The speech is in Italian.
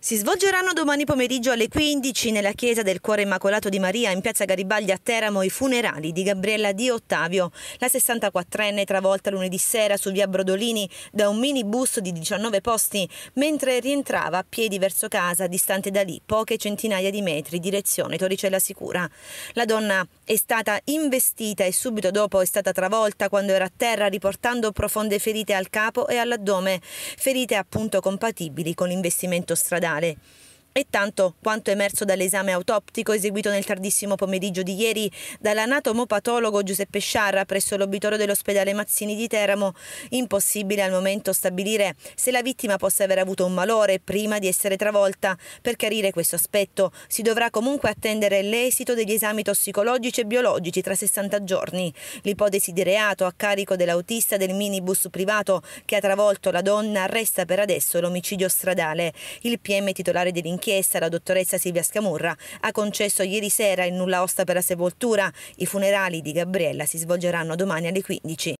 Si svolgeranno domani pomeriggio alle 15 nella chiesa del Cuore Immacolato di Maria in piazza Garibaldi a Teramo i funerali di Gabriella Di Ottavio, la 64enne travolta lunedì sera su via Brodolini da un minibus di 19 posti mentre rientrava a piedi verso casa, distante da lì poche centinaia di metri, direzione Torricella Sicura. La donna è stata investita e subito dopo è stata travolta quando era a terra riportando profonde ferite al capo e all'addome, ferite appunto compatibili con l'investimento stradale 嘞。E tanto quanto emerso dall'esame autoptico eseguito nel tardissimo pomeriggio di ieri dall'anatomopatologo Giuseppe Sciarra presso l'obitorio dell'ospedale Mazzini di Teramo, impossibile al momento stabilire se la vittima possa aver avuto un malore prima di essere travolta. Per chiarire questo aspetto si dovrà comunque attendere l'esito degli esami tossicologici e biologici tra 60 giorni. L'ipotesi di reato a carico dell'autista del minibus privato che ha travolto la donna resta per adesso l'omicidio stradale. Il PM titolare dell'inchiesta richiesta, la dottoressa Silvia Scamurra ha concesso ieri sera il nulla osta per la sepoltura. I funerali di Gabriella si svolgeranno domani alle 15.